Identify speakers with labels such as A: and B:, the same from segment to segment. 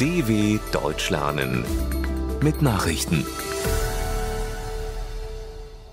A: DW Deutsch lernen mit Nachrichten.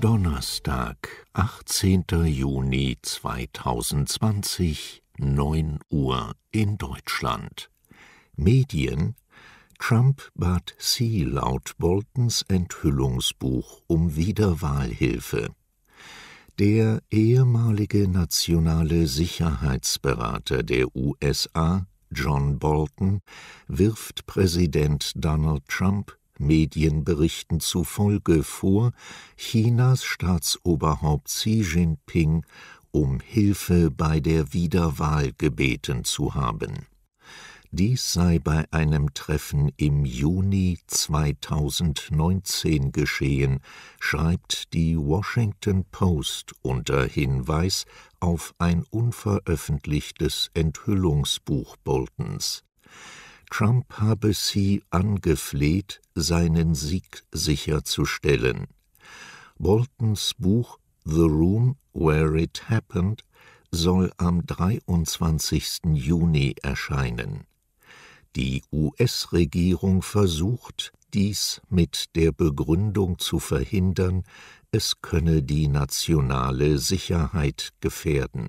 A: Donnerstag, 18. Juni 2020, 9 Uhr in Deutschland. Medien Trump bat Sie laut Boltons Enthüllungsbuch um Wiederwahlhilfe. Der ehemalige nationale Sicherheitsberater der USA John Bolton wirft Präsident Donald Trump Medienberichten zufolge vor, Chinas Staatsoberhaupt Xi Jinping um Hilfe bei der Wiederwahl gebeten zu haben dies sei bei einem Treffen im Juni 2019 geschehen, schreibt die Washington Post unter Hinweis auf ein unveröffentlichtes Enthüllungsbuch Boltons. Trump habe sie angefleht, seinen Sieg sicherzustellen. Boltons Buch The Room Where It Happened soll am 23. Juni erscheinen. Die US-Regierung versucht, dies mit der Begründung zu verhindern, es könne die nationale Sicherheit gefährden.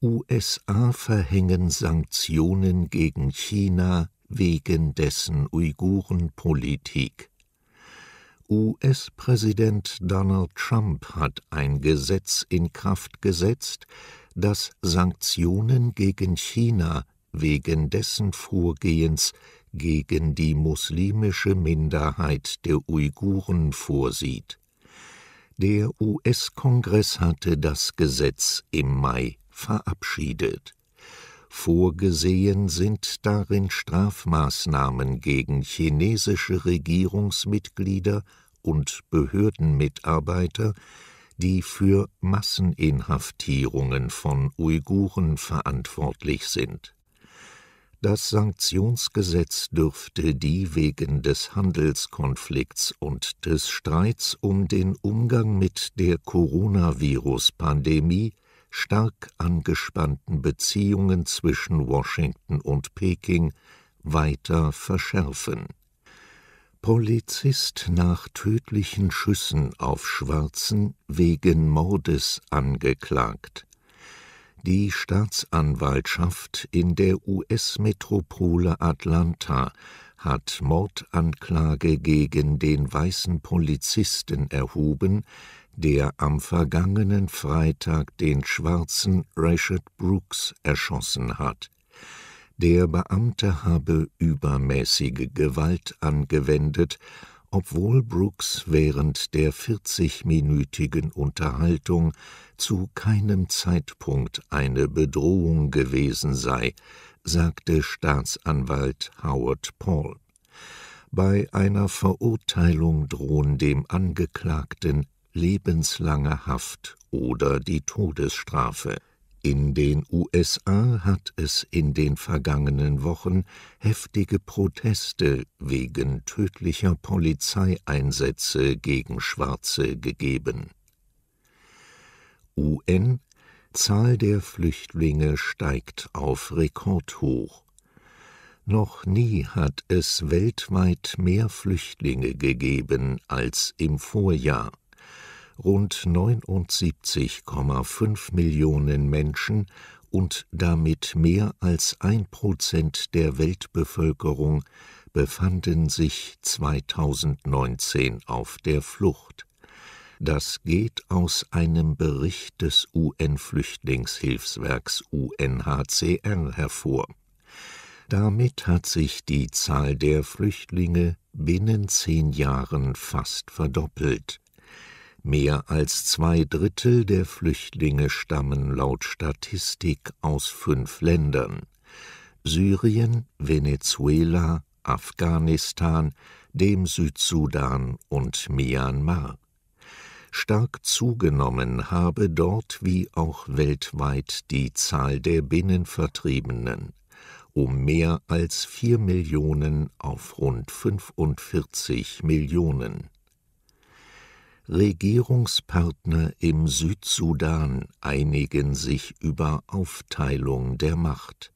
A: USA verhängen Sanktionen gegen China wegen dessen Uigurenpolitik. US-Präsident Donald Trump hat ein Gesetz in Kraft gesetzt, das Sanktionen gegen China wegen dessen Vorgehens gegen die muslimische Minderheit der Uiguren vorsieht. Der US-Kongress hatte das Gesetz im Mai verabschiedet. Vorgesehen sind darin Strafmaßnahmen gegen chinesische Regierungsmitglieder und Behördenmitarbeiter, die für Masseninhaftierungen von Uiguren verantwortlich sind. Das Sanktionsgesetz dürfte die wegen des Handelskonflikts und des Streits um den Umgang mit der Coronavirus-Pandemie stark angespannten Beziehungen zwischen Washington und Peking weiter verschärfen. Polizist nach tödlichen Schüssen auf Schwarzen wegen Mordes angeklagt die Staatsanwaltschaft in der US-Metropole Atlanta hat Mordanklage gegen den weißen Polizisten erhoben, der am vergangenen Freitag den schwarzen Rashad Brooks erschossen hat. Der Beamte habe übermäßige Gewalt angewendet obwohl Brooks während der 40-minütigen Unterhaltung zu keinem Zeitpunkt eine Bedrohung gewesen sei, sagte Staatsanwalt Howard Paul. Bei einer Verurteilung drohen dem Angeklagten lebenslange Haft oder die Todesstrafe. In den USA hat es in den vergangenen Wochen heftige Proteste wegen tödlicher Polizeieinsätze gegen Schwarze gegeben. UN Zahl der Flüchtlinge steigt auf Rekordhoch. Noch nie hat es weltweit mehr Flüchtlinge gegeben als im Vorjahr rund 79,5 Millionen Menschen und damit mehr als ein Prozent der Weltbevölkerung befanden sich 2019 auf der Flucht. Das geht aus einem Bericht des UN-Flüchtlingshilfswerks UNHCR hervor. Damit hat sich die Zahl der Flüchtlinge binnen zehn Jahren fast verdoppelt. Mehr als zwei Drittel der Flüchtlinge stammen laut Statistik aus fünf Ländern Syrien, Venezuela, Afghanistan, dem Südsudan und Myanmar. Stark zugenommen habe dort wie auch weltweit die Zahl der Binnenvertriebenen um mehr als vier Millionen auf rund 45 Millionen. Regierungspartner im Südsudan einigen sich über Aufteilung der Macht.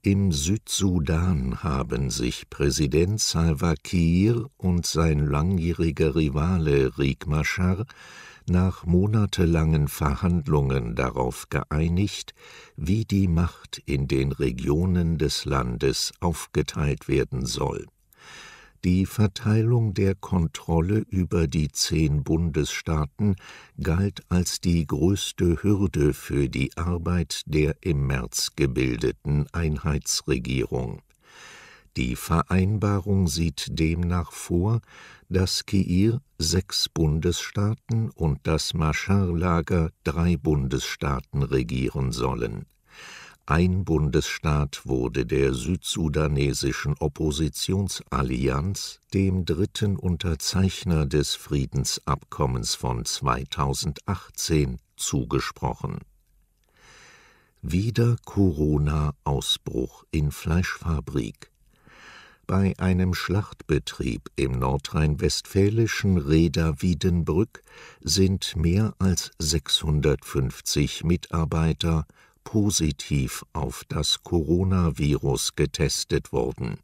A: Im Südsudan haben sich Präsident Salva Kiir und sein langjähriger Rivale Riek Machar nach monatelangen Verhandlungen darauf geeinigt, wie die Macht in den Regionen des Landes aufgeteilt werden soll die Verteilung der Kontrolle über die zehn Bundesstaaten galt als die größte Hürde für die Arbeit der im März gebildeten Einheitsregierung. Die Vereinbarung sieht demnach vor, dass Kiir sechs Bundesstaaten und das Maschar-Lager drei Bundesstaaten regieren sollen ein Bundesstaat wurde der südsudanesischen Oppositionsallianz, dem dritten Unterzeichner des Friedensabkommens von 2018, zugesprochen. Wieder Corona-Ausbruch in Fleischfabrik. Bei einem Schlachtbetrieb im nordrhein-westfälischen Reda Wiedenbrück sind mehr als 650 Mitarbeiter positiv auf das Coronavirus getestet wurden.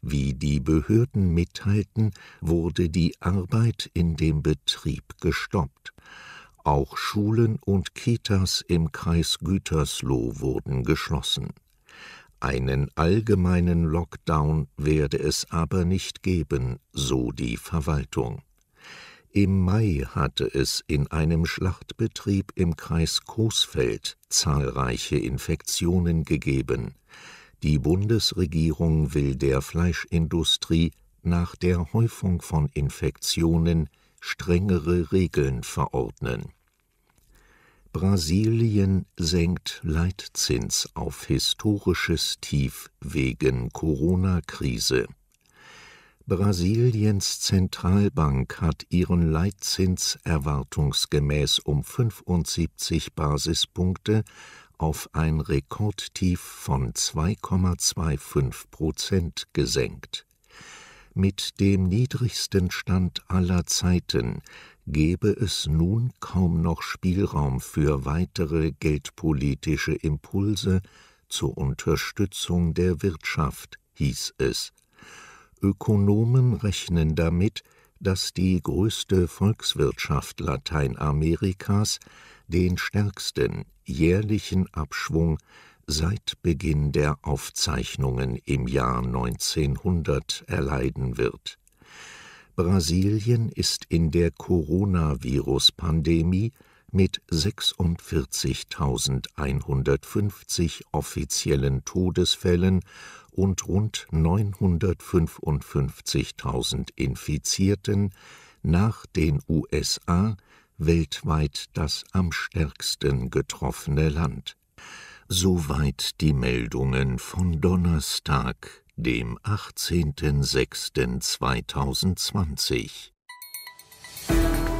A: Wie die Behörden mitteilten, wurde die Arbeit in dem Betrieb gestoppt. Auch Schulen und Kitas im Kreis Gütersloh wurden geschlossen. Einen allgemeinen Lockdown werde es aber nicht geben, so die Verwaltung. Im Mai hatte es in einem Schlachtbetrieb im Kreis Coesfeld zahlreiche Infektionen gegeben. Die Bundesregierung will der Fleischindustrie nach der Häufung von Infektionen strengere Regeln verordnen. Brasilien senkt Leitzins auf historisches Tief wegen Corona-Krise. Brasiliens Zentralbank hat ihren Leitzins erwartungsgemäß um 75 Basispunkte auf ein Rekordtief von 2,25 Prozent gesenkt. Mit dem niedrigsten Stand aller Zeiten gebe es nun kaum noch Spielraum für weitere geldpolitische Impulse zur Unterstützung der Wirtschaft, hieß es Ökonomen rechnen damit, dass die größte Volkswirtschaft Lateinamerikas den stärksten jährlichen Abschwung seit Beginn der Aufzeichnungen im Jahr 1900 erleiden wird. Brasilien ist in der Coronavirus-Pandemie mit 46.150 offiziellen Todesfällen und rund 955.000 Infizierten nach den USA weltweit das am stärksten getroffene Land. Soweit die Meldungen von Donnerstag, dem 18.06.2020